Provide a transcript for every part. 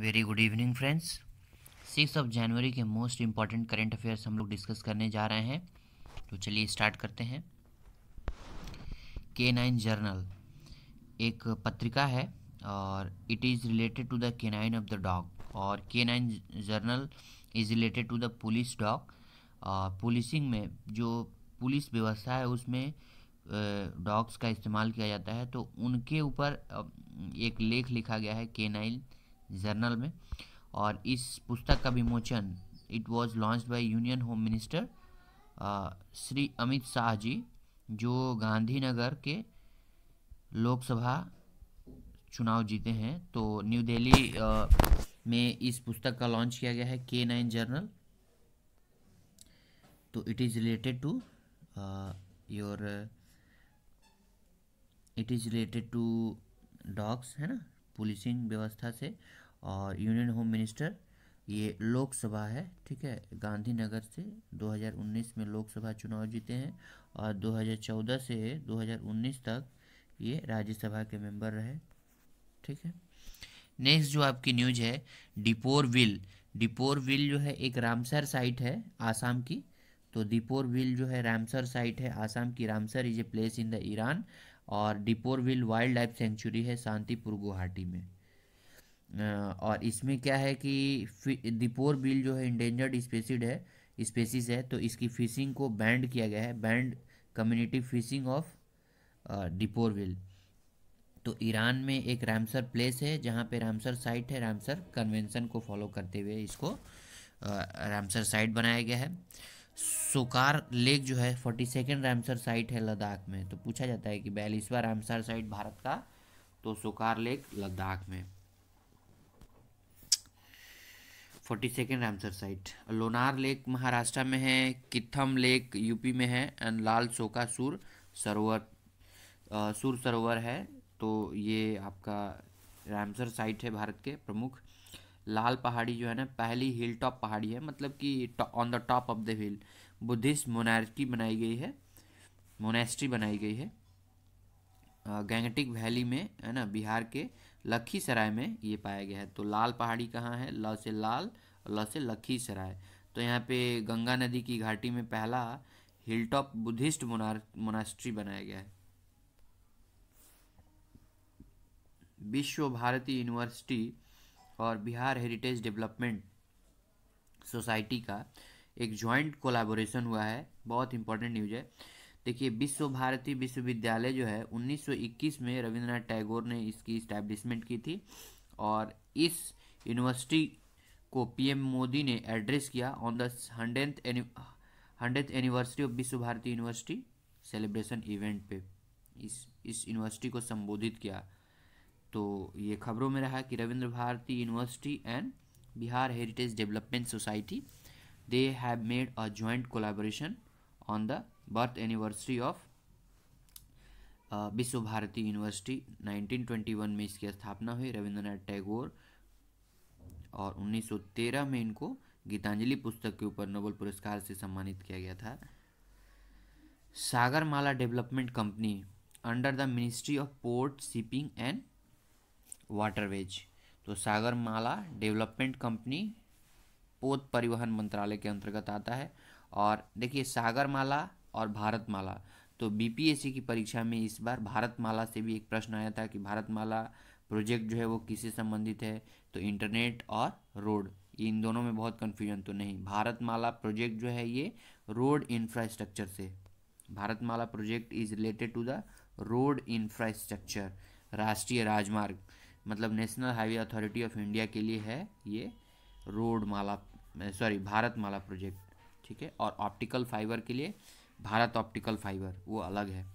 Very good evening friends six of January के most important current affairs हम लोग discuss करने जा रहे हैं तो चलिए स्टार्ट करते हैं के नाइन जर्नल एक पत्रिका है और it is related to the K nine of the dog और K nine journal is related to the police dog policing में जो पुलिस व्यवस्था है उसमें डॉग्स का इस्तेमाल किया जाता है तो उनके ऊपर एक लेख लिखा गया है के नाइन जर्नल में और इस पुस्तक का विमोचन it was launch by union home minister Shri Amit Shah ji जो गांधीनगर के लोकसभा चुनाव जीते हैं तो न्यू दिल्ली में इस पुस्तक का लॉन्च किया गया है के नाइन जर्नल तो it is related to your it is related to dogs है ना पुलिसिंग व्यवस्था से और यूनियन होम मिनिस्टर ये लोकसभा है ठीक है गांधीनगर से 2019 में लोकसभा चुनाव जीते हैं और 2014 से 2019 तक ये राज्यसभा के मेंबर रहे ठीक है नेक्स्ट जो आपकी न्यूज है डिपोर विल डिपोर विल जो है एक रामसर साइट है आसाम की तो डिपोर विल जो है रामसर साइट है आसाम की Ramsar is a place in the Iran और Deepor Beel wildlife sanctuary है शांतिपुर गुवाहाटी में और इसमें क्या है कि दिपोर बिल जो है इंडेंजर्ड स्पेसिड है स्पेसिस है तो इसकी फिशिंग को बैंड किया गया है banned community fishing of Deepor Beel तो ईरान में एक रामसर प्लेस है जहाँ पे रामसर साइट है रामसर कन्वेंशन को फॉलो करते हुए इसको रामसर साइट बनाया गया है सोकार लेक जो है फोर्टी सेकेंड रामसर साइट है लद्दाख में तो पूछा जाता है कि बयालीसवा रामसर साइट भारत का तो सोकार लेक लद्दाख में forty second Ramsar site Lonar lake Maharashtra में है किथम लेक यूपी में है एंड लाल सोका सुर सरोवर सुर सरोवर है तो ये आपका रामसर साइट है भारत के प्रमुख लाल पहाड़ी जो है ना पहली हिल टॉप पहाड़ी है मतलब कि on the top of the hill Buddhist monarchy बनाई गई है मोनेस्ट्री बनाई गई है गैंगटिक वैली में है ना बिहार के लखीसराय में ये पाया गया है तो लाल पहाड़ी कहाँ है ल से लाल और ल से लखीसराय तो यहाँ पे गंगा नदी की घाटी में पहला हिल टॉप बुद्धिस्ट मोनार मोनास्ट्री बनाया गया है विश्व भारती यूनिवर्सिटी और बिहार हेरिटेज डेवलपमेंट सोसाइटी का एक जॉइंट कोलाबोरेशन हुआ है बहुत इंपॉर्टेंट न्यूज है देखिए विश्व भारती विश्वविद्यालय जो है 1921 में रविंद्रनाथ टैगोर ने इसकी इस्टेब्लिशमेंट की थी और इस यूनिवर्सिटी को पीएम मोदी ने एड्रेस किया on the hundredth hundred anniversary of Vishwa Bharati university celebration event पे इस इस यूनिवर्सिटी को संबोधित किया तो ये खबरों में रहा कि Rabindra Bharati university and Bihar heritage development society they have made a joint collaboration on the birth anniversary of Vishwa Bharati university 1921 में इसकी स्थापना हुई रविंद्रनाथ टैगोर और 1913 में इनको गीतांजलि पुस्तक के ऊपर नोबल पुरस्कार से सम्मानित किया गया था Sagarmala development company under the ministry of port shipping and waterways तो सागरमाला डेवलपमेंट कंपनी पोत परिवहन मंत्रालय के अंतर्गत आता है और देखिए सागरमाला और भारतमाला तो बीपीएससी की परीक्षा में इस बार भारतमाला से भी एक प्रश्न आया था कि भारतमाला प्रोजेक्ट जो है वो किससे संबंधित है तो इंटरनेट और रोड इन दोनों में बहुत कन्फ्यूजन तो नहीं भारतमाला प्रोजेक्ट जो है ये रोड इंफ्रास्ट्रक्चर से Bharatmala project is related to the road infrastructure राष्ट्रीय राजमार्ग मतलब national highway authority of India के लिए है ये road mala sorry Bharatmala project ठीक है और ऑप्टिकल फाइबर के लिए भारत ऑप्टिकल फाइबर वो अलग है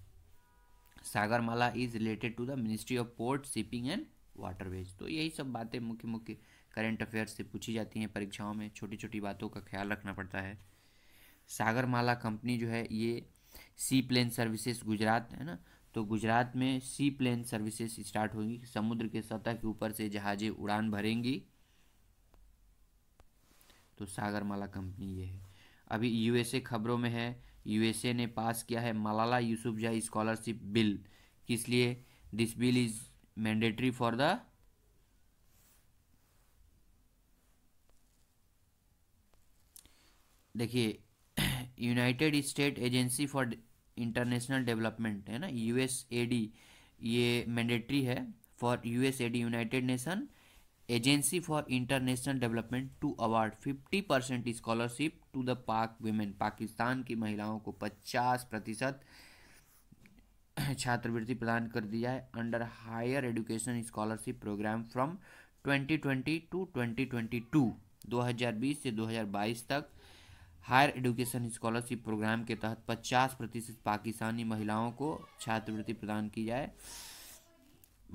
Sagarmala is related to the ministry of port shipping and waterways तो यही सब बातें मुख्य मुख्य करेंट अफेयर्स से पूछी जाती हैं परीक्षाओं में छोटी छोटी बातों का ख्याल रखना पड़ता है सागरमाला कंपनी जो है ये सी प्लेन सर्विसेज गुजरात है ना तो गुजरात में सी प्लेन सर्विसेज स्टार्ट होगी समुद्र के सतह के ऊपर से जहाज़ें उड़ान भरेंगी तो सागरमाला कंपनी ये है अभी यूएसए खबरों में है यूएसए ने पास किया है मलाला जाई स्कॉलरशिप बिल किस लिए this bill is mandatory for the देखिए United State agency for international development है ना यूएसएडी ये मैंडेटरी है for USAID United Nation agency for international development to award 50 percent scholarship to the Pak women Pakistan की महिलाओं को 50 प्रतिशत छात्रवृत्ति प्रदान कर दी जाए under higher education scholarship programme from 2020 to 2022 2020 से 2022 तक हायर एजुकेशन स्कॉलरशिप प्रोग्राम के तहत 50 प्रतिशत पाकिस्तानी महिलाओं को छात्रवृत्ति प्रदान की जाए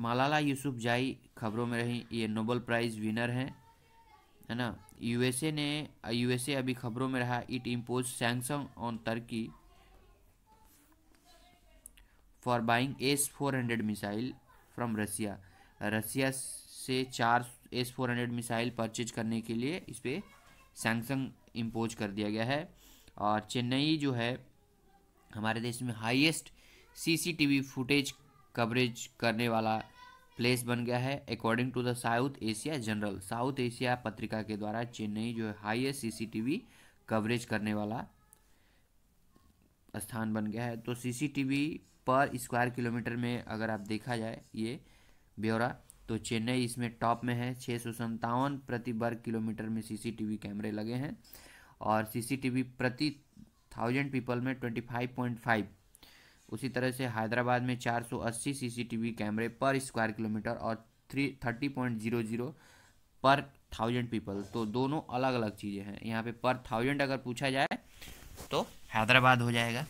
मालाला जाई खबरों में रही ये नोबल प्राइज़ विनर हैं है ना यूएसए ने यूएसए अभी खबरों में रहा it impose sanction on Turkey for buying S four hundred missile from Russia Russia से चार S four hundred missile purchase करने के लिए इस पर सैमसंग इम्पोज कर दिया गया है और चेन्नई जो है हमारे देश में highest C C T V footage coverage करने वाला प्लेस बन गया है according to the South Asia journal South Asia पत्रिका के द्वारा चेन्नई जो है हाइएस्ट सीसीटीवी कवरेज करने वाला स्थान बन गया है तो सीसीटीवी पर स्क्वायर किलोमीटर में अगर आप देखा जाए ये ब्यौरा तो चेन्नई इसमें टॉप में है छः सौ संतावन प्रति वर्ग किलोमीटर में सीसीटीवी कैमरे लगे हैं और सीसीटीवी प्रति थाउजेंड पीपल में ट्वेंटी फाइव पॉइंट फाइव उसी तरह से हैदराबाद में 480 सीसीटीवी कैमरे पर स्क्वायर किलोमीटर और three thirty point zero zero per thousand people तो दोनों अलग अलग चीज़ें हैं यहाँ पे पर थाउजेंड अगर पूछा जाए तो हैदराबाद हो जाएगा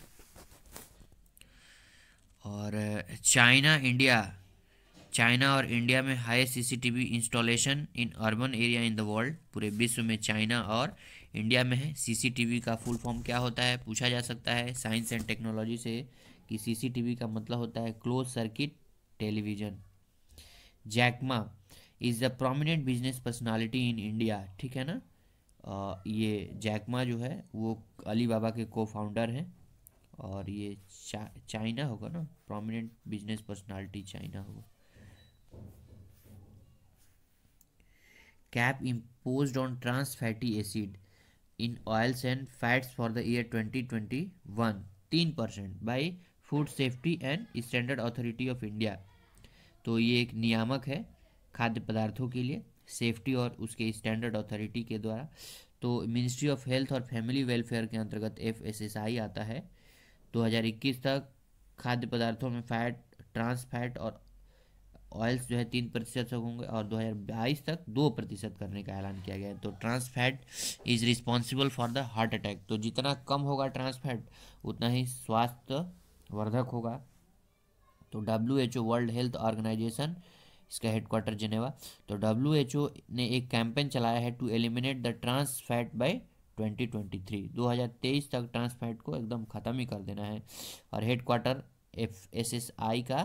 और चाइना इंडिया चाइना और इंडिया में high CCTV installation in urban area in the world पूरे विश्व में चाइना और इंडिया में है सीसीटीवी का फुल फॉर्म क्या होता है पूछा जा सकता है साइंस एंड टेक्नोलॉजी से कि सीसीटीवी का मतलब होता है close circuit television Jack Ma is the prominent business personality in India ठीक है ना आ, ये जैकमा जो है वो अलीबाबा के को फाउंडर हैं और ये चा, चाइना होगा ना प्रोमिनेंट बिजनेस पर्सनालिटी चाइना होगा cap impose on trans fatty acid in oils and fats for the year twenty twenty one तीन percent by food safety and standard authority of India तो ये एक नियामक है खाद्य पदार्थों के लिए सेफ्टी और उसके स्टैंडर्ड अथॉरिटी के द्वारा तो मिनिस्ट्री ऑफ हेल्थ और फैमिली वेलफेयर के अंतर्गत एफ एस एस आई आता है 2021 तक खाद्य पदार्थों में फैट ट्रांस फैट और ऑयल्स जो है तीन प्रतिशत तक होंगे और 2022 तक दो प्रतिशत करने का ऐलान किया गया है तो trans fat is responsible for the heart attack तो जितना कम होगा ट्रांस फैट उतना ही स्वास्थ्य वर्धक होगा तो W H O world health organisation इसका हेडक्वार्टर जिनेवा तो डब्ल्यू एच ओ ने एक कैंपेन चलाया है to eliminate the trans fat दो 2023 2023 तक ट्रांस फैट को एकदम ख़त्म ही कर देना है और headquarter F S S A I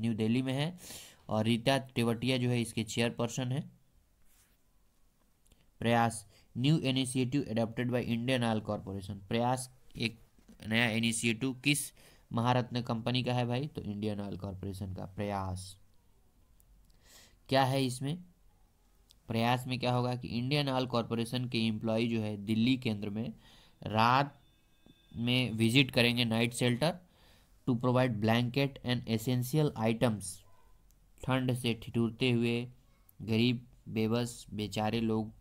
new Delhi में है और रीता टिवटिया जो है इसके चेयरपर्सन है प्रयास new initiative adopted by Indian oil corporation प्रयास एक नया इनिशिएटिव किस महारत्न कंपनी का है भाई तो इंडियन ऑयल कॉरपोरेशन का प्रयास क्या है इसमें प्रयास में क्या होगा कि इंडियन ऑयल कॉरपोरेशन के एम्प्लॉय जो है दिल्ली केंद्र में रात में विजिट करेंगे night shelter to provide blanket and essential items ठंड से ठिठुरते हुए गरीब बेबस बेचारे लोग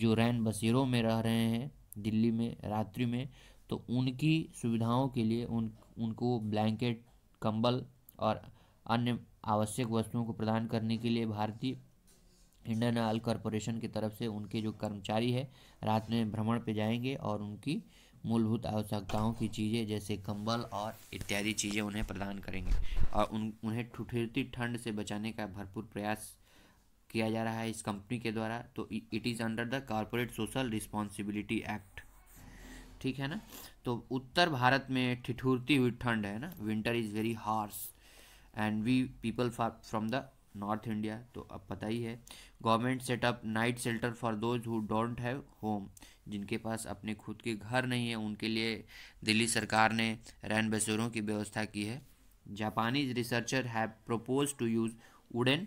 जो रैन बसेरों में रह रहे हैं दिल्ली में रात्रि में तो उनकी सुविधाओं के लिए उन उनको ब्लैंकेट कंबल और अन्य आवश्यक वस्तुओं को प्रदान करने के लिए भारतीय इंडियन ऑयल कॉरपोरेशन की तरफ से उनके जो कर्मचारी है रात में भ्रमण पे जाएंगे और उनकी मूलभूत आवश्यकताओं की चीज़ें जैसे कंबल और इत्यादि चीज़ें उन्हें प्रदान करेंगे और उन उन्हें ठुठुरती ठंड से बचाने का भरपूर प्रयास किया जा रहा है इस कंपनी के द्वारा तो it is under the corporate social responsibility act ठीक है ना तो उत्तर भारत में ठिठुरती हुई ठंड है ना winter is very harsh and we people from the north India तो अब पता ही है government set up night shelter for those who don't have home जिनके पास अपने खुद के घर नहीं है उनके लिए दिल्ली सरकार ने रैन बसेरों की व्यवस्था की है Japanese researcher have propose to use wooden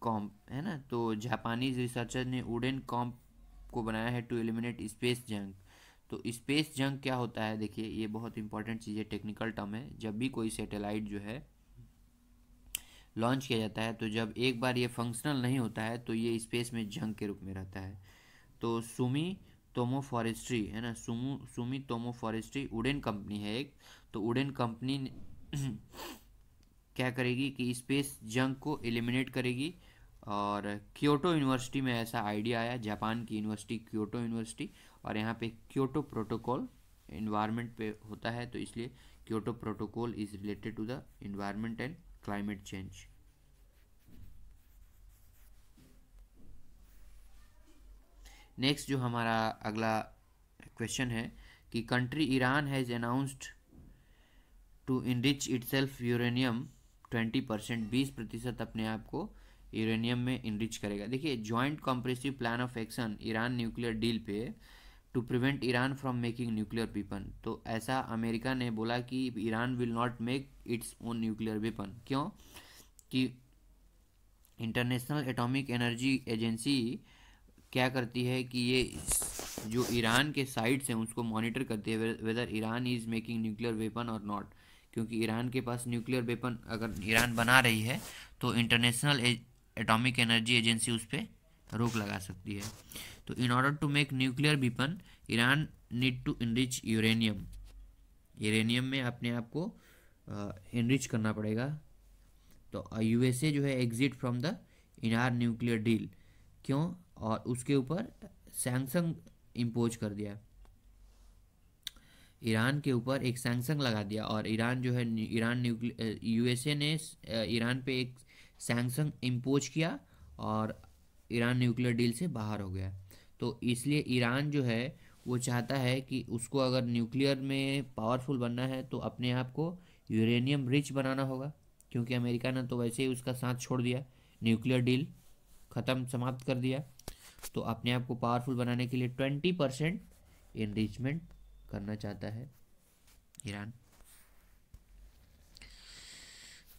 comp है ना तो जापानीज रिसर्चर ने वुडन कॉम्प को बनाया है टू एलिमिनेट स्पेस जंक तो स्पेस जंक क्या होता है देखिए ये बहुत इंपॉर्टेंट चीज़ है टेक्निकल टर्म है जब भी कोई सेटेलाइट जो है लॉन्च किया जाता है तो जब एक बार ये फंक्शनल नहीं होता है तो ये स्पेस में जंग के रूप में रहता है तो सुमी तोमो फॉरेस्ट्री है ना सुमो Sumitomo forestry wooden company है एक तो उडेन कंपनी क्या करेगी कि स्पेस जंग को एलिमिनेट करेगी और क्योटो यूनिवर्सिटी में ऐसा आइडिया आया जापान की यूनिवर्सिटी क्योटो यूनिवर्सिटी और यहाँ पे क्योटो प्रोटोकॉल इन्वायरमेंट पे होता है तो इसलिए Kyoto protocol is related to the environment and climate change next जो हमारा अगला क्वेश्चन है कि country Iran has announced to enrich itself uranium twenty percent बीस प्रतिशत अपने आप को यूरेनियम में इनरिच करेगा देखिए joint comprehensive plan of action Iran nuclear deal पे to prevent Iran from making nuclear weapon तो ऐसा अमेरिका ने बोला कि Iran will not make its own nuclear weapon क्यों कि इंटरनेशनल एटॉमिक एनर्जी एजेंसी क्या करती है कि ये जो ईरान के साइट्स हैं उसको मॉनिटर करती है whether Iran is making nuclear weapon और नॉट क्योंकि ईरान के पास न्यूक्लियर वेपन अगर ईरान बना रही है तो इंटरनेशनल एटॉमिक एनर्जी एजेंसी उस पर रोक लगा सकती है तो in order to make nuclear weapon Iran need to enrich uranium uranium में अपने आप को इनरिच करना पड़ेगा तो यूएसए जो है एग्जिट फ्रॉम द इनार न्यूक्लियर डील क्यों और उसके ऊपर सैंक्शन इम्पोज कर दिया ईरान के ऊपर एक सैंक्शन लगा दिया और ईरान जो है ईरान न्यूक्लियर यूएसए ने ईरान पे एक सैमसंग इम्पोज किया और ईरान न्यूक्लियर डील से बाहर हो गया तो इसलिए ईरान जो है वो चाहता है कि उसको अगर न्यूक्लियर में पावरफुल बनना है तो अपने आप को यूरेनियम रिच बनाना होगा क्योंकि अमेरिका ने तो वैसे ही उसका साथ छोड़ दिया न्यूक्लियर डील ख़त्म समाप्त कर दिया तो अपने आप को पावरफुल बनाने के लिए ट्वेंटी परसेंट इनरिचमेंट करना चाहता है ईरान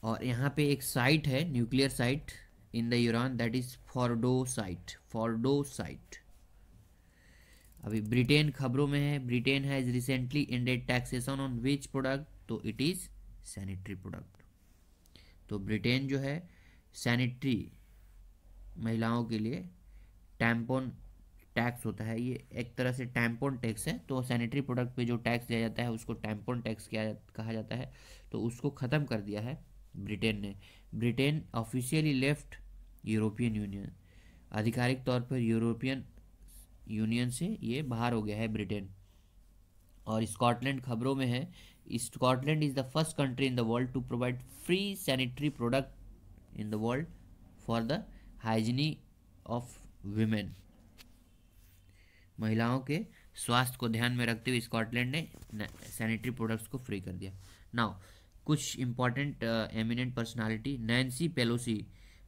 और यहाँ पे एक साइट है nuclear site in the Iran that is Fordow site Fordow site अभी ब्रिटेन खबरों में है Britain has recently ended taxation on which product तो इट इज सैनिटरी प्रोडक्ट तो ब्रिटेन जो है सैनिटरी महिलाओं के लिए टैम्पोन टैक्स होता है ये एक तरह से टैम्पोन टैक्स है तो सैनिटरी प्रोडक्ट पे जो टैक्स दिया जाता है उसको टैम्पोन टैक्स किया कहा जाता है तो उसको ख़त्म कर दिया है ब्रिटेन ने Britain officially left European Union आधिकारिक तौर पर यूरोपियन यूनियन से ये बाहर हो गया है ब्रिटेन और स्कॉटलैंड खबरों में है Scotland is the first country in the world to provide free sanitary product in the world for the hygiene of women महिलाओं के स्वास्थ्य को ध्यान में रखते हुए स्कॉटलैंड ने सैनिटरी प्रोडक्ट्स को फ्री कर दिया नाउ कुछ important eminent personality Nancy Pelosi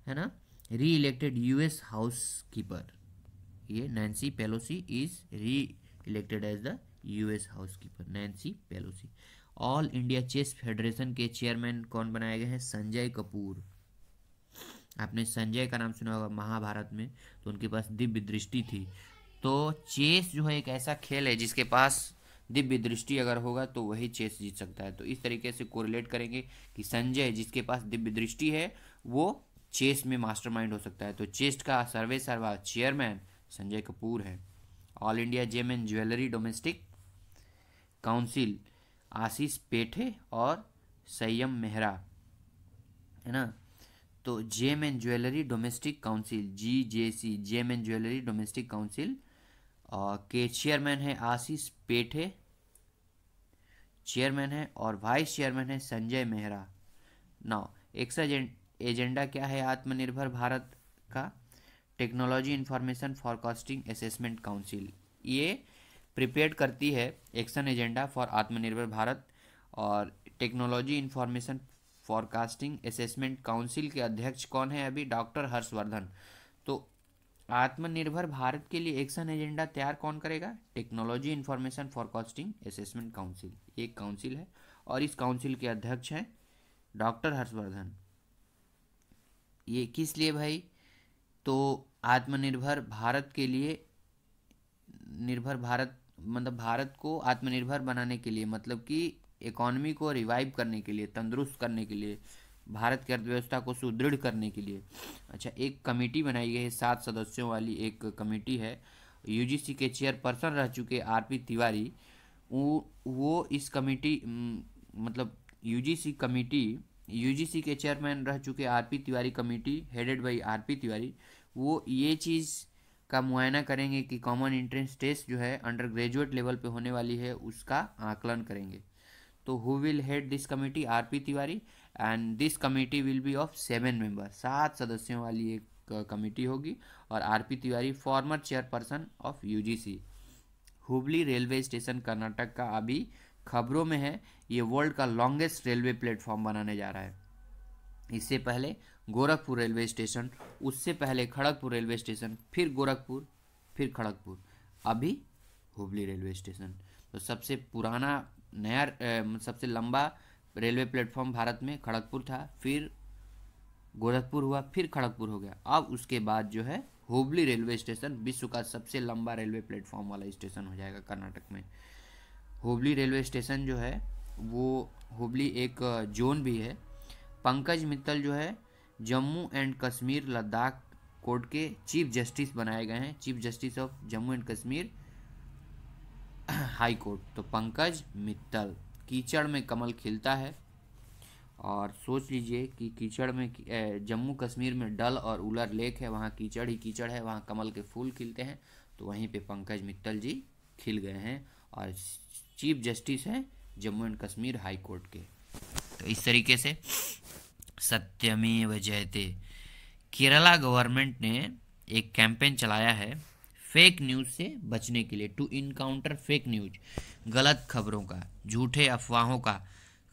है ना reelected US House keeper ये Nancy Pelosi is reelected as the US House keeper Nancy Pelosi all India chess federation के chairman कौन बनाए गए हैं संजय कपूर आपने संजय का नाम सुना होगा महाभारत में तो उनके पास दिव्य दृष्टि थी तो चेस जो है एक ऐसा खेल है जिसके पास दिव्य दृष्टि अगर होगा तो वही चेस जीत सकता है तो इस तरीके से कोरिलेट करेंगे कि संजय जिसके पास दिव्य दृष्टि है वो चेस में मास्टरमाइंड हो सकता है तो चेस्ट का सर्वे सर्वा चेयरमैन संजय कपूर है all India gem and jewellery domestic council Ashish Pethe और संयम मेहरा है ना तो gem and jewellery domestic council G J C gem and jewellery domestic council के चेयरमैन है आशीष पेठे चेयरमैन है और वाइस चेयरमैन है संजय मेहरा नौ एक्स एजेंडा क्या है आत्मनिर्भर भारत का technology information forecasting assessment council ये प्रिपेयर करती है action agenda for Aatmanirbhar Bharat और technology information forecasting assessment council के अध्यक्ष कौन है अभी डॉक्टर हर्षवर्धन तो आत्मनिर्भर भारत के लिए एक्शन एजेंडा तैयार कौन करेगा technology information forecasting assessment council एक काउंसिल है और इस काउंसिल के अध्यक्ष हैं डॉक्टर हर्षवर्धन ये किस लिए भाई तो आत्मनिर्भर भारत के लिए निर्भर भारत मतलब भारत को आत्मनिर्भर बनाने के लिए मतलब कि इकोनॉमी को रिवाइव करने के लिए तंदुरुस्त करने के लिए भारत की अर्थव्यवस्था को सुदृढ़ करने के लिए अच्छा एक कमेटी बनाई गई है सात सदस्यों वाली एक कमेटी है यूजीसी के चेयरपर्सन रह चुके आरपी तिवारी वो, वो इस कमेटी मतलब यूजीसी कमेटी यूजीसी के चेयरमैन रह चुके R P Tiwari committee headed by R P Tiwari वो ये चीज़ का मुआयना करेंगे कि कॉमन इंट्रेंस टेस्ट जो है अंडर ग्रेजुएट लेवल पे होने वाली है उसका आकलन करेंगे तो who will head this committee R P Tiwari and this committee will be of seven member सात सदस्यों वाली एक कमेटी होगी और R P Tiwari former chairperson of UGC Hubli railway station Karnataka का अभी खबरों में है ये वर्ल्ड का लॉन्गेस्ट रेलवे प्लेटफॉर्म बनाने जा रहा है इससे पहले गोरखपुर रेलवे स्टेशन उससे पहले खड़गपुर रेलवे स्टेशन फिर गोरखपुर फिर खड़गपुर अभी हुबली रेलवे स्टेशन तो सबसे पुराना नया सबसे लंबा रेलवे प्लेटफॉर्म भारत में खड़गपुर था फिर गोरखपुर हुआ फिर खड़गपुर हो गया अब उसके बाद जो है हुबली रेलवे स्टेशन विश्व का सबसे लंबा रेलवे प्लेटफॉर्म वाला स्टेशन हो जाएगा कर्नाटक में हुबली रेलवे स्टेशन जो है वो हुबली एक जोन भी है पंकज मित्तल जो है जम्मू एंड कश्मीर लद्दाख कोर्ट के चीफ जस्टिस बनाए गए हैं chief justice of Jammu and Kashmir high court तो पंकज मित्तल कीचड़ में कमल खिलता है और सोच लीजिए कि कीचड़ में जम्मू कश्मीर में डल और उलर लेक है वहाँ कीचड़ ही कीचड़ है वहाँ कमल के फूल खिलते हैं तो वहीं पे पंकज मित्तल जी खिल गए हैं और चीफ जस्टिस हैं Jammu and Kashmir high court के तो इस तरीके से सत्यमेव जयते केरला गवर्नमेंट ने एक कैंपेन चलाया है फेक न्यूज़ से बचने के लिए टू इनकाउंटर फेक न्यूज गलत खबरों का झूठे अफवाहों का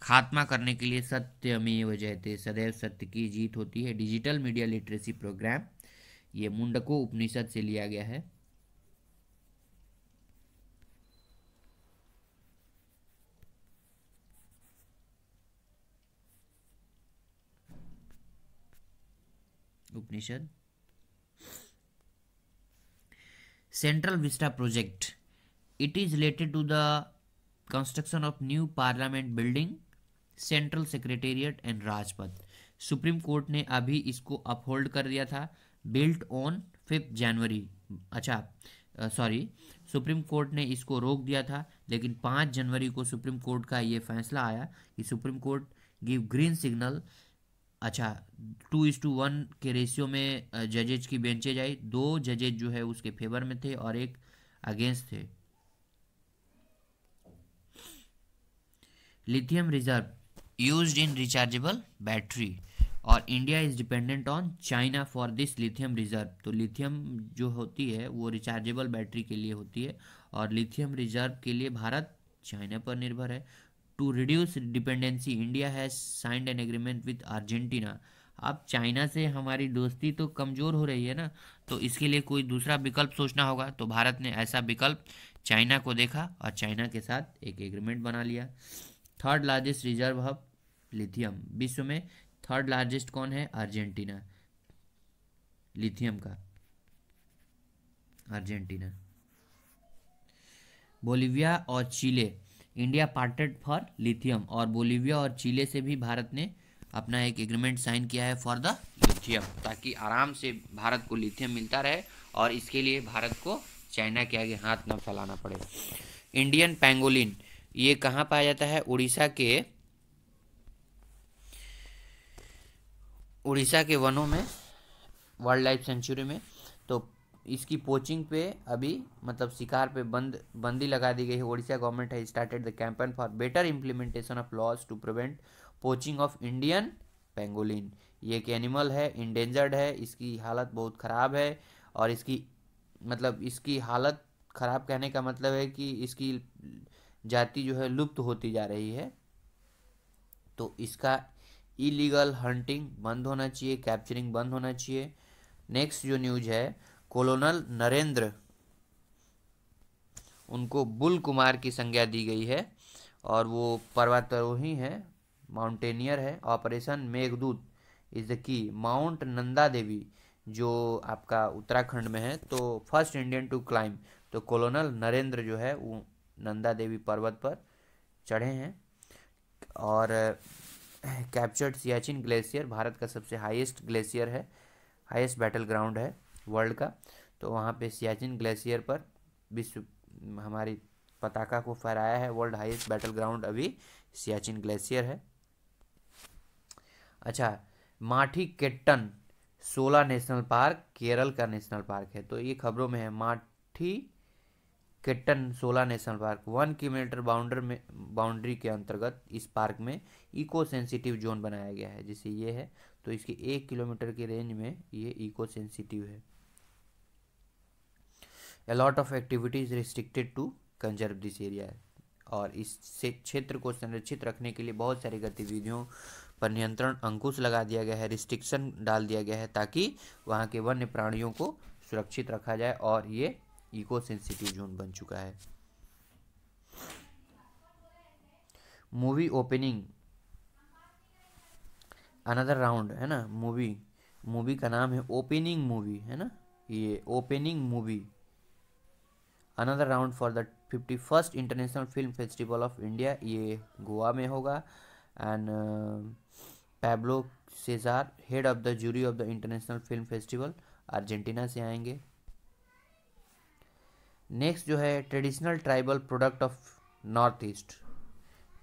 खात्मा करने के लिए सत्य वजह जयते सदैव सत्य की जीत होती है डिजिटल मीडिया लिटरेसी प्रोग्राम ये मुंडको उपनिषद से लिया गया है Upanishad central vista project it is related to the construction of new parliament building central secretariat and Rajpath supreme court ने अभी इसको अपहोल्ड कर दिया था बिल्ट ऑन फिफ्थ जनवरी अच्छा सॉरी सुप्रीम कोर्ट ने इसको रोक दिया था लेकिन पाँच जनवरी को सुप्रीम कोर्ट का ये फैसला आया कि supreme court give green signal अच्छा टू इज़ टू वन के रेशियो में जजेज की बेंचेज आई दो जजेज जो है उसके फेवर में थे और एक अगेंस्ट थे lithium reserve use in rechargeable battery और India is dependent on China for this lithium reserve तो लिथियम जो होती है वो रिचार्जेबल बैटरी के लिए होती है और लिथियम रिजर्व के लिए भारत चाइना पर निर्भर है to reduce dependency India has signed an agreement with Argentina अब चाइना से हमारी दोस्ती तो कमज़ोर हो रही है ना तो इसके लिए कोई दूसरा विकल्प सोचना होगा तो भारत ने ऐसा विकल्प चाइना को देखा और चाइना के साथ एक एग्रीमेंट बना लिया third largest reserve hub lithium विश्व में थर्ड लार्जेस्ट कौन है अर्जेंटीना लिथियम का अर्जेंटीना बोलिविया और Chile India parted for lithium और बोलीविया और चिले से भी भारत ने अपना एक एग्रीमेंट साइन किया है फॉर द लिथियम ताकि आराम से भारत को लिथियम मिलता रहे और इसके लिए भारत को चाइना के आगे हाथ न फैलाना पड़े इंडियन पैंगोलिन ये कहाँ पाया जाता है उड़ीसा के उड़ीसा के वनों में वाइल्ड लाइफ सेंचुरी में इसकी पोचिंग पे अभी मतलब शिकार पे बंद बंदी लगा दी गई है ओडिशा गवर्नमेंट है started the campaign for better implementation of laws to prevent poaching of Indian pangolin ये एक एनिमल है इंडेंजर्ड है इसकी हालत बहुत ख़राब है और इसकी मतलब इसकी हालत ख़राब कहने का मतलब है कि इसकी जाति जो है लुप्त होती जा रही है तो इसका इलीगल हंटिंग बंद होना चाहिए कैप्चरिंग बंद होना चाहिए नेक्स्ट जो न्यूज है कोलोनल नरेंद्र उनको बुल कुमार की संज्ञा दी गई है और वो पर्वतारोही है माउंटेनियर है operation Meghdoot is the key mount Nanda Devi जो आपका उत्तराखंड में है तो फर्स्ट इंडियन टू क्लाइम तो कोलोनल नरेंद्र जो है वो नंदा देवी पर्वत पर चढ़े हैं और कैप्चर्ड सियाचिन ग्लेशियर भारत का सबसे हाईएस्ट ग्लेशियर है हाईएस्ट बैटल ग्राउंड है वर्ल्ड का तो वहाँ पे सियाचिन ग्लेशियर पर विश्व हमारी पताका को फहराया है वर्ल्ड हाईएस्ट बैटल ग्राउंड अभी सियाचिन ग्लेशियर है अच्छा माठी केट्टन सोला नेशनल पार्क केरल का नेशनल पार्क है तो ये खबरों में है Mathikettan Shola national park one kilometre boundary में बाउंड्री के अंतर्गत इस पार्क में इको सेंसिटिव जोन बनाया गया है जैसे ये है तो इसके एक किलोमीटर के रेंज में ये इको सेंसिटिव है a lot of activities restricted to conserve this area और इस क्षेत्र को संरक्षित रखने के लिए बहुत सारी गतिविधियों पर नियंत्रण अंकुश लगा दिया गया है रिस्ट्रिक्शन डाल दिया गया है ताकि वहाँ के वन्य प्राणियों को सुरक्षित रखा जाए और ये इको सेंसिटिव जोन बन चुका है मूवी ओपनिंग अनदर राउंड है ना मूवी मूवी का नाम है ओपनिंग मूवी है ना ये opening movie another round for the fifty first international film festival of India ये गोवा में होगा and Pablo Cesar head of the jury of the international film festival Argentina से आएंगे नेक्स्ट जो है traditional tribal product of north east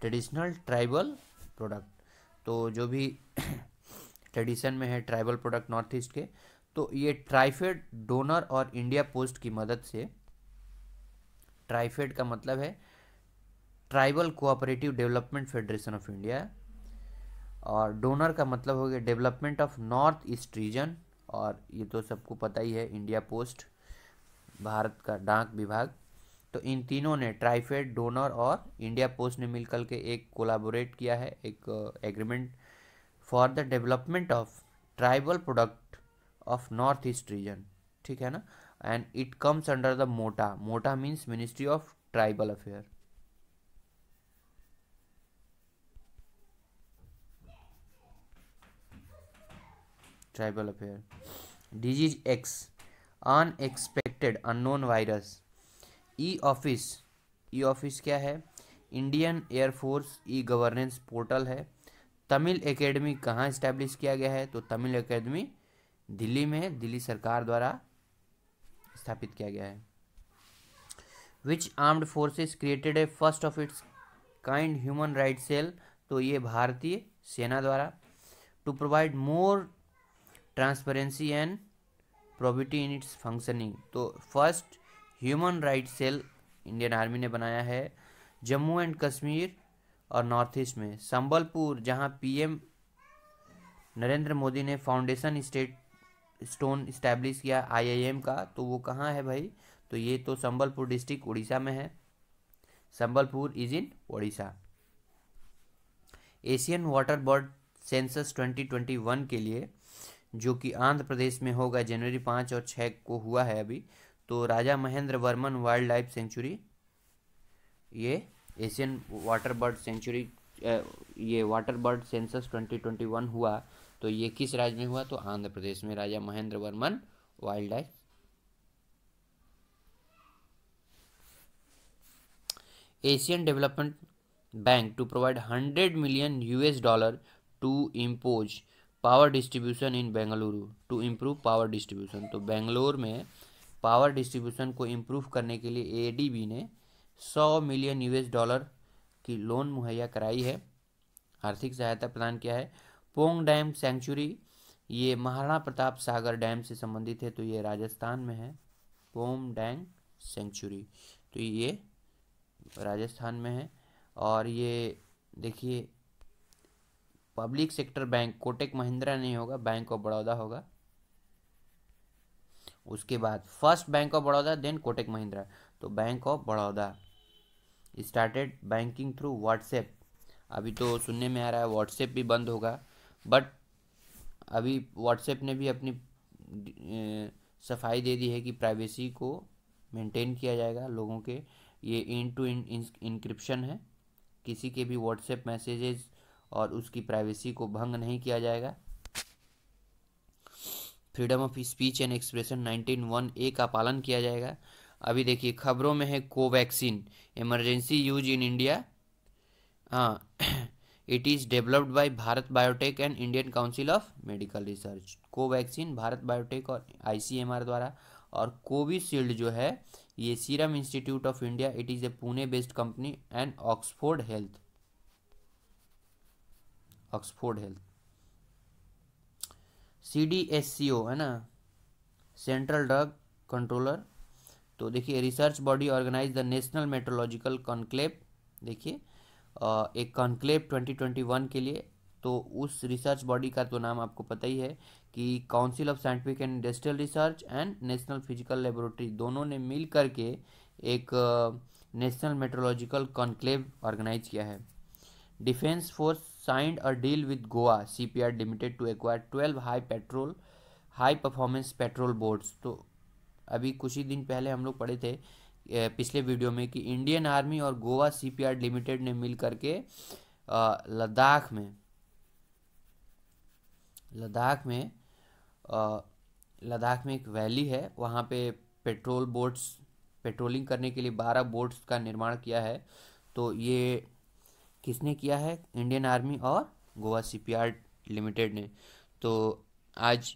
traditional tribal product तो जो भी ट्रेडिशन में है ट्राइबल प्रोडक्ट नॉर्थ ईस्ट के तो ये ट्राइफेड डोनर और इंडिया पोस्ट की मदद से ट्राइफेड का मतलब है tribal cooperative development federation of India और डोनर का मतलब हो गया development of north east region और ये तो सबको पता ही है इंडिया पोस्ट भारत का डाक विभाग तो इन तीनों ने ट्राइफेड डोनर और इंडिया पोस्ट ने मिलकर के एक कोलाबोरेट किया है एक agreement for the development of tribal product of north east region ठीक है ना and it comes under the मोटा मोटा means ministry of tribal affair tribal affair disease X unexpected unknown virus E office E office क्या है Indian air force E governance portal है Tamil academy कहाँ establish किया गया है तो तमिल एकेडमी दिल्ली में दिल्ली सरकार द्वारा स्थापित किया गया है which armed forces created a first of its kind human right cell तो ये भारतीय सेना द्वारा to provide more transparency and probity in its functioning तो first human right cell Indian army ने बनाया है जम्मू एंड कश्मीर और नॉर्थ ईस्ट में संबलपुर जहां पीएम नरेंद्र मोदी ने फाउंडेशन स्टेट स्टोन इस्टेब्लिश किया आईआईएम का तो वो कहाँ है भाई तो ये तो संबलपुर डिस्ट्रिक्ट उड़ीसा में है Sambalpur is in Orissa Asian water bird census 2021 के लिए जो कि आंध्र प्रदेश में होगा जनवरी पाँच और छः को हुआ है अभी तो Raja Mahendra Varman wildlife sanctuary ये एशियन वाटर बर्ड सेंचुरी ये वाटर बर्ड सेंसस 2021 हुआ तो ये किस राज्य में हुआ तो आंध्र प्रदेश में Raja Mahendra Varman wildlife Asian development bank to provide hundred million US dollar to impose power distribution in Bengaluru to improve power distribution तो बेंगलोर में पावर डिस्ट्रीब्यूशन को इम्प्रूव करने के लिए एडीबी ने सौ मिलियन यूएस डॉलर की लोन मुहैया कराई है आर्थिक सहायता प्रदान किया है पोंग डैम सेंचुरी ये महाराणा प्रताप सागर डैम से संबंधित है तो ये राजस्थान में है पोंग डैंग सेंचुरी तो ये राजस्थान में है और ये देखिए public sector bank Kotak Mahindra नहीं होगा बैंक ऑफ बड़ौदा होगा उसके बाद first bank of Baroda then Kotak Mahindra तो bank of Baroda started banking through WhatsApp अभी तो सुनने में आ रहा है व्हाट्सएप भी बंद होगा बट अभी व्हाट्सएप ने भी अपनी सफाई दे दी है कि प्राइवेसी को मेंटेन किया जाएगा लोगों के ये इन टू इन इंक्रिप्शन है किसी के भी व्हाट्सएप मैसेजेस और उसकी प्राइवेसी को भंग नहीं किया जाएगा freedom of speech and expression nineteen one A का पालन किया जाएगा अभी देखिए खबरों में है Covaxin emergency use in India हाँ it is developed by Bharat Biotech and Indian council of medical research Covaxin Bharat Biotech और आईसीएमआर द्वारा और कोविशील्ड जो है ये serum institute of India it is a Pune based company and Oxford health Oxford health C D S C ओ है ना central drug controller तो देखिए research body organise the national metrological conclave देखिए एक कॉन्क्लेव 2021 के लिए तो उस रिसर्च बॉडी का तो नाम आपको पता ही है कि council of scientific and industrial research and national physical laboratory दोनों ने मिल करके एक नेशनल मेट्रोलॉजिकल कॉन्क्लेव ऑर्गेनाइज किया है defence force signed a deal with Goa आर limited to acquire twelve high patrol high performance patrol boats तो अभी कुछ ही दिन पहले हम लोग पढ़े थे पिछले वीडियो में कि इंडियन आर्मी और गोवा सीपीआर लिमिटेड ने मिल करके लद्दाख में लद्दाख में लद्दाख में एक वैली है वहाँ पे पेट्रोल बोट्स पेट्रोलिंग करने के लिए बारह बोट्स का निर्माण किया है तो ये किसने किया है इंडियन आर्मी और गोवा सीपीआर लिमिटेड ने तो आज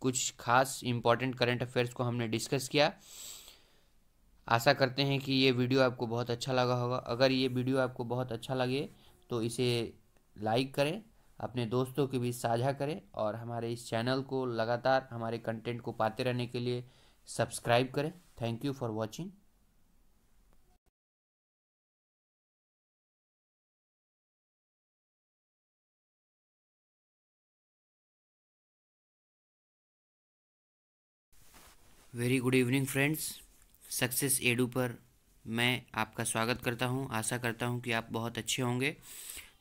कुछ खास इम्पॉर्टेंट करंट अफेयर्स को हमने डिस्कस किया आशा करते हैं कि ये वीडियो आपको बहुत अच्छा लगा होगा अगर ये वीडियो आपको बहुत अच्छा लगे तो इसे लाइक करें अपने दोस्तों के बीच साझा करें और हमारे इस चैनल को लगातार हमारे कंटेंट को पाते रहने के लिए सब्सक्राइब करें thank you for watching very good evening friends success edu पर मैं आपका स्वागत करता हूं आशा करता हूं कि आप बहुत अच्छे होंगे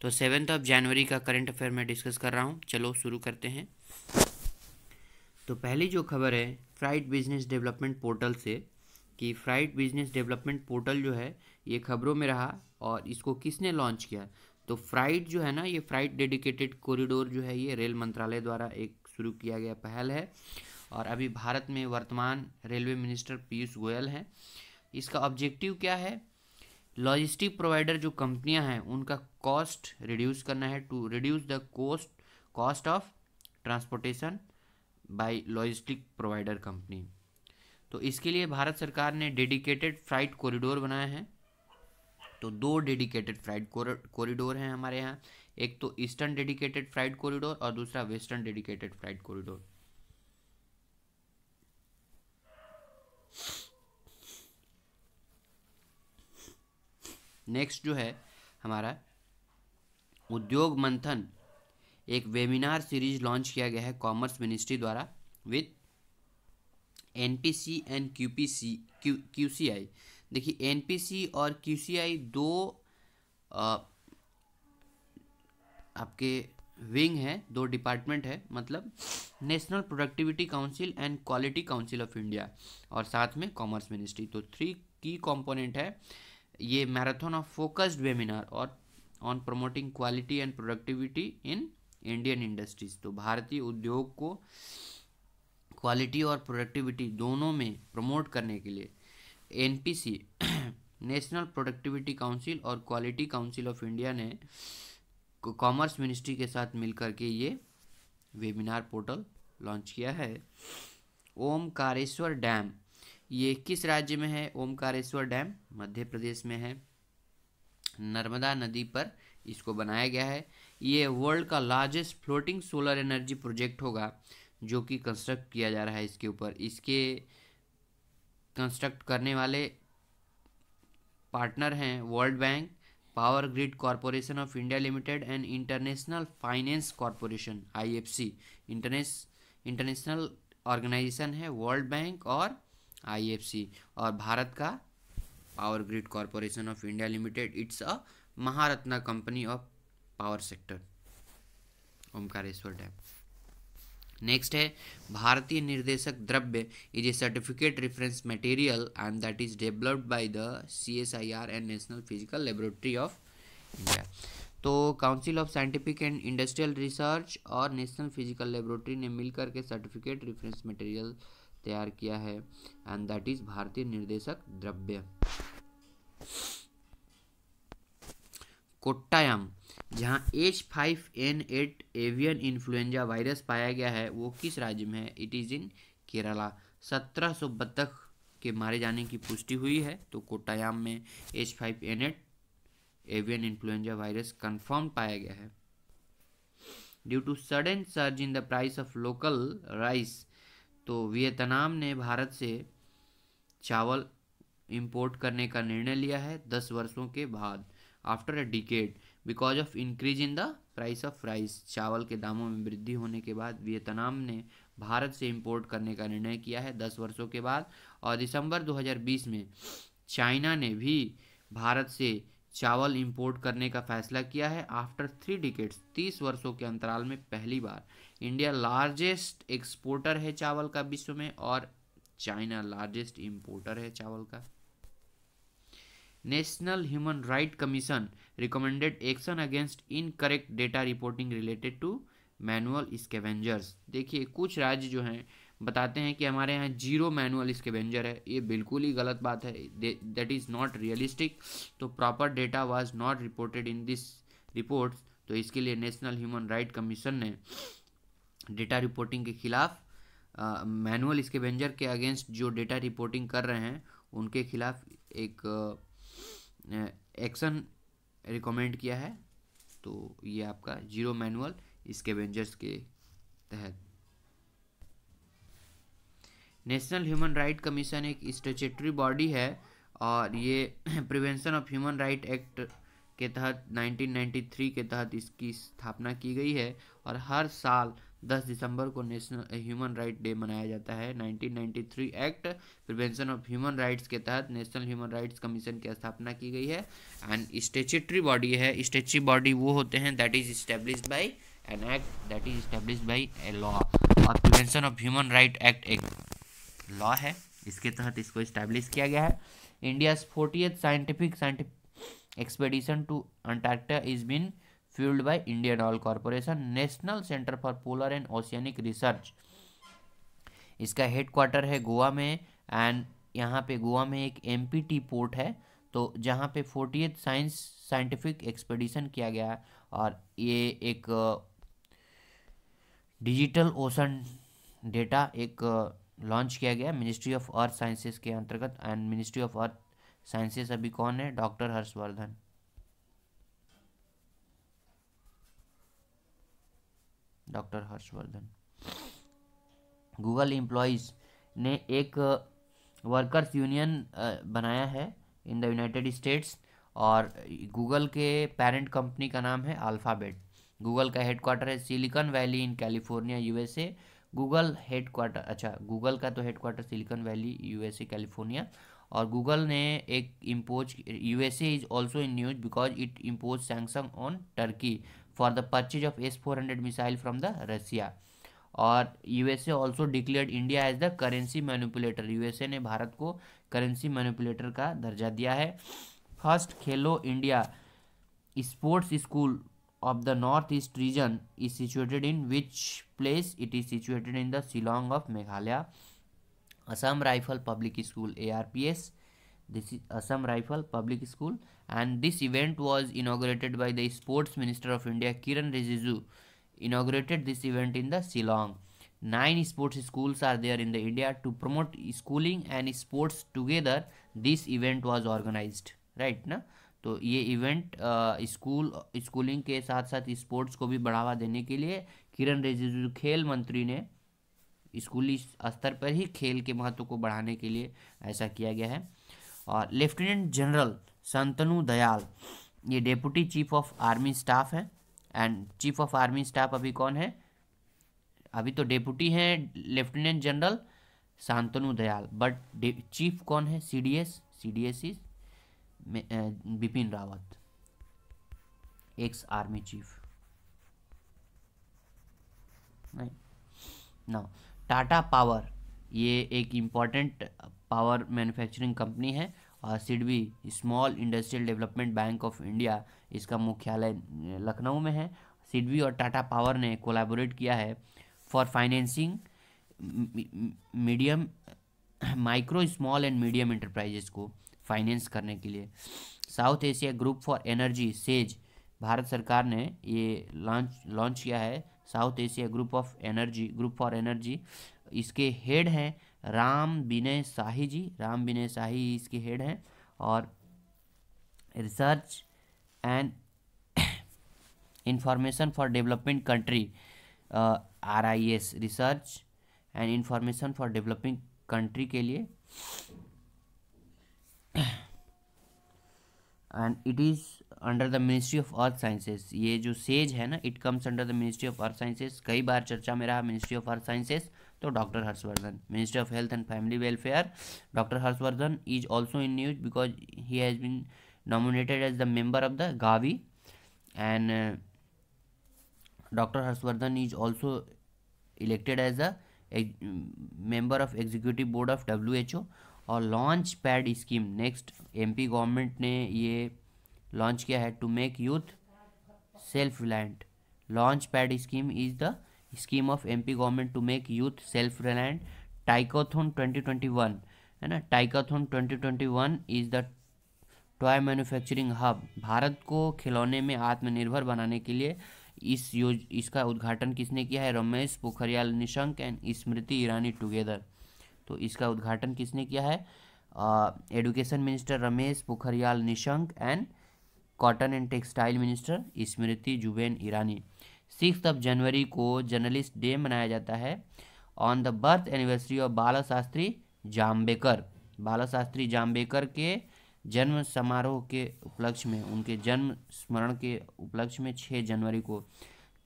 तो सेवन्थ ऑफ जनवरी का करंट अफेयर मैं डिस्कस कर रहा हूं चलो शुरू करते हैं तो पहली जो खबर है फ्राइट बिजनेस डेवलपमेंट पोर्टल से कि फ़्राइट बिजनेस डेवलपमेंट पोर्टल जो है ये खबरों में रहा और इसको किसने लॉन्च किया तो फ्राइट जो है ना ये फ्राइट डेडिकेटेड कॉरिडोर जो है ये रेल मंत्रालय द्वारा एक शुरू किया गया पहल है और अभी भारत में वर्तमान रेलवे मिनिस्टर पीयूष गोयल हैं इसका ऑब्जेक्टिव क्या है लॉजिस्टिक प्रोवाइडर जो कंपनियां हैं उनका कॉस्ट रिड्यूस करना है to reduce the cost cost of transportation by logistic provider company तो इसके लिए भारत सरकार ने डेडिकेटेड फ्लाइट कॉरिडोर बनाए हैं तो दो डेडिकेटेड फ्लाइट कॉरिडोर हैं हमारे यहाँ एक तो ईस्टर्न डेडिकेटेड फ्लाइट कॉरिडोर और दूसरा western dedicated flight corridor next जो है हमारा उद्योग मंथन एक वेबिनार सीरीज लॉन्च किया गया है कॉमर्स मिनिस्ट्री द्वारा with N P C and Q P C Q Q C I देखिए एन पी सी और क्यू सी आई दो आ, आपके विंग है दो डिपार्टमेंट है मतलब national productivity council and quality council of India और साथ में कॉमर्स मिनिस्ट्री तो थ्री की कॉम्पोनेंट है ये मैराथन ऑफ फोकस्ड वेमिनार और on promoting quality and productivity in Indian industries तो भारतीय उद्योग को क्वालिटी और प्रोडक्टिविटी दोनों में प्रमोट करने के लिए एन नेशनल प्रोडक्टिविटी काउंसिल और क्वालिटी काउंसिल ऑफ इंडिया ने कॉमर्स मिनिस्ट्री के साथ मिलकर के ये वेबिनार पोर्टल लॉन्च किया है ओमकारेश्वर डैम ये किस राज्य में है ओमकारेश्वर डैम मध्य प्रदेश में है नर्मदा नदी पर इसको बनाया गया है ये वर्ल्ड का largest floating solar energy project होगा जो कि कंस्ट्रक्ट किया जा रहा है इसके ऊपर इसके कंस्ट्रक्ट करने वाले पार्टनर हैं world bank power grid corporation of India limited and international finance corporation IFC international organisation है वर्ल्ड बैंक और आईएफसी और भारत का power grid corporation of India limited it's a Maharatna company of power sector Omkareshwar dam next है भारतीय निर्देशक द्रव्य is a certificate reference material and that is developed by the C S I R and national physical laboratory of India तो council of scientific and industrial research और national physical laboratory ने मिलकर के certificate reference material तैयार किया है and that is भारतीय निर्देशक द्रव्य कोट्टायम जहाँ H five N eight avian influenza virus पाया गया है वो किस राज्य में है इट इज़ इन केरला सत्रह सौ बत्तख के मारे जाने की पुष्टि हुई है तो कोटायाम में H five N eight avian influenza virus confirm पाया गया है due to sudden surge in the price of local rice तो वियतनाम ने भारत से चावल इंपोर्ट करने का निर्णय लिया है दस वर्षों के बाद after a decade because of increase in the price of rice चावल के दामों में वृद्धि होने के बाद वियतनाम ने भारत से इंपोर्ट करने का निर्णय किया है दस वर्षों के बाद और दिसंबर 2020 में चाइना ने भी भारत से चावल इंपोर्ट करने का फैसला किया है आफ्टर थ्री डिकेट्स तीस वर्षों के अंतराल में पहली बार इंडिया लार्जेस्ट एक्सपोर्टर है चावल का विश्व में और चाइना लार्जेस्ट इंपोर्टर है चावल का national human right commission recommended action against incorrect data reporting related to manual scavengers देखिए कुछ राज्य जो हैं बताते हैं कि हमारे यहाँ जीरो मैनुअल स्केवेंजर है ये बिल्कुल ही गलत बात है दैट इज़ नॉट रियलिस्टिक तो proper data was not reported in this report तो इसके लिए नेशनल ह्यूमन राइट कमीशन ने डेटा रिपोर्टिंग के खिलाफ मैनुअल स्केवेंजर के अगेंस्ट जो डेटा रिपोर्टिंग कर रहे हैं उनके खिलाफ एक uh, एक्शन रिकमेंड किया है तो ये आपका जीरो मैनुअल स्केवेंजर्स के तहत नेशनल ह्यूमन राइट कमीशन एक स्टेचुटरी बॉडी है और ये prevention of human right act के तहत 1993 के तहत इसकी स्थापना की गई है और हर साल दस दिसंबर को नेशनल ह्यूमन राइट डे मनाया जाता है 1993 act prevention of human rights के तहत नेशनल ह्यूमन राइट्स कमीशन की स्थापना की गई है एंड स्टेचुटरी बॉडी है स्टेचरी बॉडी वो होते हैं that is establish by an act that is establish by a law और prevention of human right act एक लॉ है इसके तहत इसको इस्टेब्लिश किया गया है India forty scientific scientific expedition to Antarctica is been fuelled by Indian oil corporation national centre for polar and oceanic research इसका हेडक्वार्टर है गोवा में एंड यहाँ पे गोवा में एक एम पोर्ट है तो जहाँ पे फोर्टी साइंस साइंटिफिक एक्सपेडिशन किया गया और ये एक डिजिटल ओशन डेटा एक लॉन्च किया गया मिनिस्ट्री ऑफ अर्थ साइंसेस के अंतर्गत and ministry of earth sciences अभी कौन है doctor Harshvardhan doctor Harshvardhan Google employees ने एक वर्कर्स यूनियन बनाया है इन द यूनाइटेड स्टेट्स और गूगल के पेरेंट कंपनी का नाम है अल्फ़ाबेट गूगल का हेडक्वार्टर है Silicon Valley in California USA Google headquarter अच्छा गूगल का तो headquarter Silicon Valley USA California और गूगल ने एक impose USA is also in news because it impose sanctions on Turkey for the purchase of S four hundred missile from the Russia और USA also declared India as the currency manipulator USA ने भारत को currency manipulator का दर्जा दिया है first Khelo India sports school of the north east region is situated in which place it is situated in the Shillong of Meghalaya Assam rifle public school A R P S This is Assam Rifle Public School and this event was inaugurated by the Sports Minister of India Kiran Rijiju inaugurated this event in the Shillong. Nine sports schools are there in the India to promote schooling and sports together this event was organized right ना तो ये event school schooling के साथ साथ sports को भी बढ़ावा देने के लिए किरण रिजिजू खेल मंत्री ने स्कूली स्तर पर ही खेल के महत्व को बढ़ाने के लिए ऐसा किया गया है और लेफ्टिनेंट जनरल संतनु दयाल ये deputy chief of army staff है and chief of army staff अभी कौन है अभी तो डेप्यूटी हैं lieutenant general Shantanu Dayal but chief कौन है C D S C D S is Bipin Rawat ex army chief ना टाटा पावर ये एक इम्पॉर्टेंट पावर मैन्युफैक्चरिंग कंपनी है और SIDBI small industrial development bank of India इसका मुख्यालय लखनऊ में है सिडबी और टाटा पावर ने कोलैबोरेट किया है for financing medium micro small and medium enterprises को फाइनेंस करने के लिए South Asia group for energy SAGE Bharat सरकार ने ये लॉन्च लॉन्च किया है South Asia group of energy group for energy इसके हेड हैं राम विनय शाही जी राम विनय शाही इसके हेड हैं और research and information for developing country R I S research and information for developing country के लिए and it is under the ministry of earth sciences ये जो SAGE है ना it comes under the ministry of earth sciences कई बार चर्चा में रहा मिनिस्ट्री ऑफ अर्थ साइंसेस तो doctor Harshvardhan ministry of health and family welfare doctor Harshvardhan is also in news because he has been nominated as the member of the GAVI and doctor Harshvardhan is also elected as the member of executive board of W H O और launch pad scheme next M P government ने ये launch किया है to make youth self reliant launch pad scheme is the scheme of MP government to make youth self reliant Toycathon 2021 है ना twenty 2021 is the toy manufacturing hub Bharat को खिलौने में आत्मनिर्भर बनाने के लिए इस योज इसका उद्घाटन किसने किया है रमेश पोखरियाल निशंक एंड स्मृति ईरानी टुगेदर तो इसका उद्घाटन किसने किया है education minister Ramesh Pokhriyal Nishank and cotton and textile minister Smriti Zubin Irani six of January को जर्नलिस्ट डे मनाया जाता है on the birth anniversary of Bala Shastri Jambhekar Bala Shastri Jambhekar के जन्म समारोह के उपलक्ष्य में उनके जन्म स्मरण के उपलक्ष्य में छः जनवरी को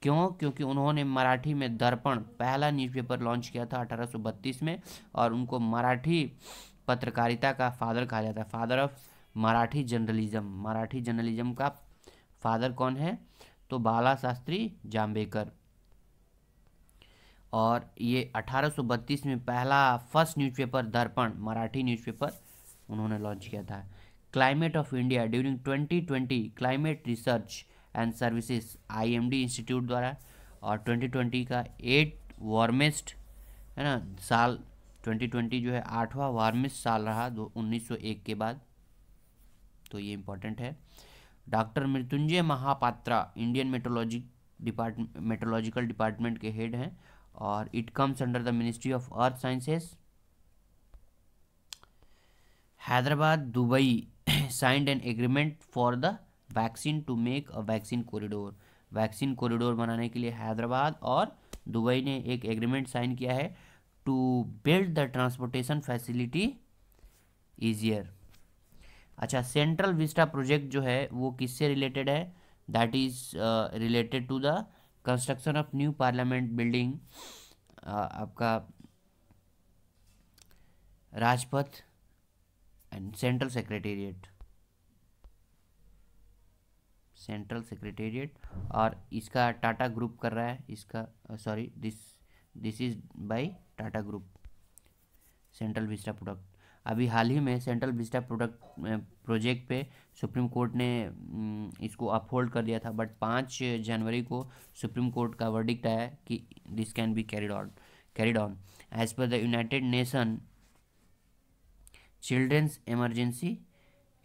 क्यों क्योंकि उन्होंने मराठी में दर्पण पहला न्यूज़पेपर लॉन्च किया था 1832 में और उनको मराठी पत्रकारिता का फादर कहा जाता है father of Marathi journalism Marathi journalism का फादर कौन है तो बाला शास्त्री जाम्बेकर और ये 1832 में पहला फर्स्ट न्यूज़पेपर दर्पण मराठी न्यूज़पेपर उन्होंने लॉन्च किया था climate of India during 2020 climate research and services IMD institute द्वारा और 2020 का एट वार्मेस्ट है ना साल 2020 जो है आठवां वार्मेस्ट साल रहा दो उन्नीस के बाद तो ये इम्पोर्टेंट है doctor Mrutyunjay Mohapatra Indian meteorology depart meteorological department के हेड हैं और it comes under the ministry of earth sciences Hyderabad Dubai signed an agreement for the vaccine to make a vaccine corridor vaccine corridor बनाने के लिए हैदराबाद और दुबई ने एक एग्रीमेंट साइन किया है to build the transportation facility easier अच्छा central vista project जो है वो किससे रिलेटेड है that is related to the construction of new parliament building आपका Rajpath and central secretariat central secretariat और इसका टाटा ग्रुप कर रहा है इसका sorry this this is by Tata group central vista product अभी हाल ही में सेंट्रल विस्टा प्रोडक्ट प्रोजेक्ट पे सुप्रीम कोर्ट ने इसको अपहोल्ड कर दिया था बट पाँच जनवरी को सुप्रीम कोर्ट का वर्डिक्ट आया कि this can be carried on carried on as per the United Nation children's emergency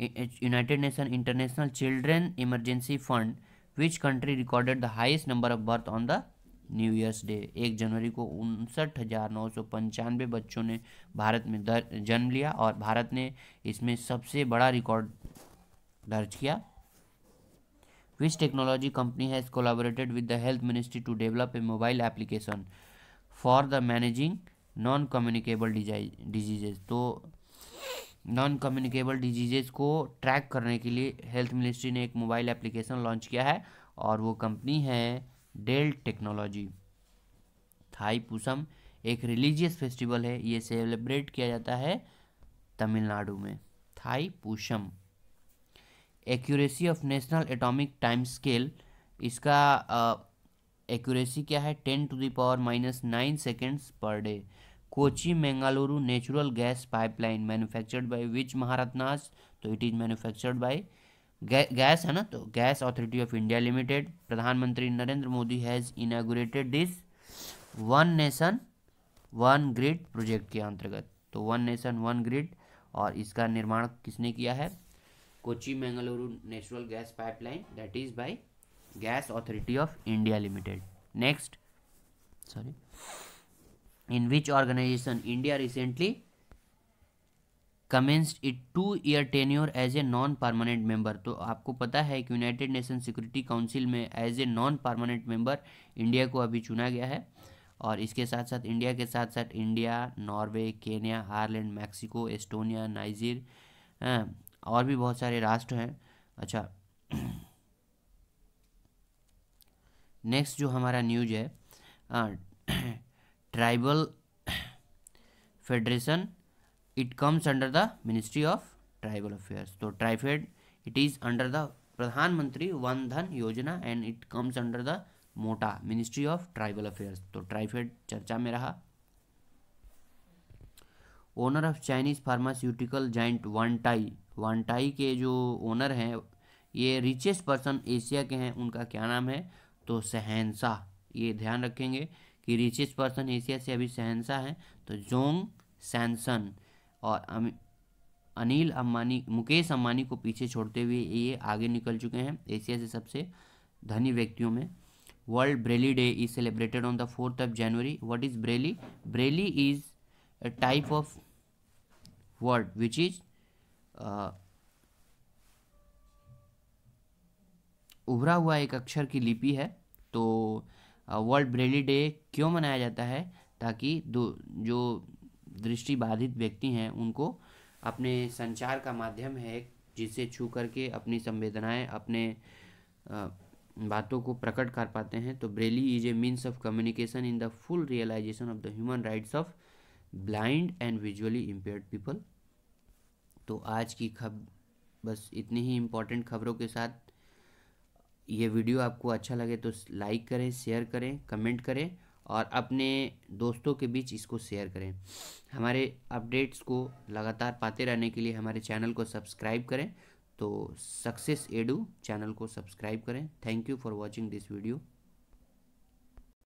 United Nation international children emergency fund which country recorded the highest number of birth on the new years day एक जनवरी को उनसठ हज़ार नौ सौ पंचानवे बच्चों ने भारत में दर जन्म लिया और भारत ने इसमें सबसे बड़ा रिकॉर्ड दर्ज किया which technology company has collaborated with the health ministry to develop a mobile application for the managing non communicable diseases तो नॉन कम्युनिकेबल डिजीजेज को ट्रैक करने के लिए हेल्थ मिनिस्ट्री ने एक मोबाइल एप्लीकेशन लॉन्च किया है और वो कंपनी है डेल टेक्नोलॉजी थाई पूसम एक रिलीजियस फेस्टिवल है ये सेलिब्रेट किया जाता है तमिलनाडु में Thaipusam accuracy of national atomic time scale इसका एक्यूरेसी क्या है ten to the power minus nine seconds per day Kochi Mangaluru natural gas pipeline manufactured by which Maharatnas तो it is manufactured by gas, gas है ना तो gas authority of India limited प्रधानमंत्री Narendra Modi has inaugurated this one nation one grid project के अंतर्गत तो one nation one grid और इसका निर्माण किसने किया है Kochi Mangaluru natural gas pipeline that is by gas authority of India limited next sorry in which organisation India recently commenced it two year tenure as a non permanent member तो आपको पता है कि यूनाइटेड नेशन सिक्योरिटी काउंसिल में as a non permanent member India को अभी चुना गया है और इसके साथ साथ इंडिया के साथ साथ India Norway Kenya Ireland Mexico Estonia Niger और भी बहुत सारे राष्ट्र हैं अच्छा नेक्स्ट जो हमारा न्यूज है ट्राइबल हाँ, federation it comes under the ministry of tribal affairs तो TRIFED it is under the Pradhan Mantri Van Dhan Yojana and it comes under the MoTA ministry of tribal affairs तो ट्राइफेड चर्चा में रहा owner of Chinese pharmaceutical giant Wantai के जो owner हैं ये richest person Asia के हैं उनका क्या नाम है तो सहनसा ये ध्यान रखेंगे कि रिचेस्ट पर्सन एशिया से अभी सहनसा हैं तो जोंग सैनसन और अनिल अम्बानी मुकेश अम्बानी को पीछे छोड़ते हुए ये आगे निकल चुके हैं एशिया से सबसे धनी व्यक्तियों में world Braille day is celebrated on the fourth of January what is Braille Braille is a type of word which is उभरा हुआ एक अक्षर की लिपि है तो uh, वर्ल्ड ब्रेली डे क्यों मनाया जाता है ताकि दो जो दृष्टि बाधित व्यक्ति हैं उनको अपने संचार का माध्यम है जिसे छू करके अपनी संवेदनाएं अपने बातों को प्रकट कर पाते हैं तो Braille is a means of communication in the full realization of the human rights of blind and visually impaired people तो आज की खब बस इतनी ही इम्पोर्टेंट खबरों के साथ ये वीडियो आपको अच्छा लगे तो लाइक करें शेयर करें कमेंट करें और अपने दोस्तों के बीच इसको शेयर करें हमारे अपडेट्स को लगातार पाते रहने के लिए हमारे चैनल को सब्सक्राइब करें तो सक्सेस एडू चैनल को सब्सक्राइब करें thank you for watching this video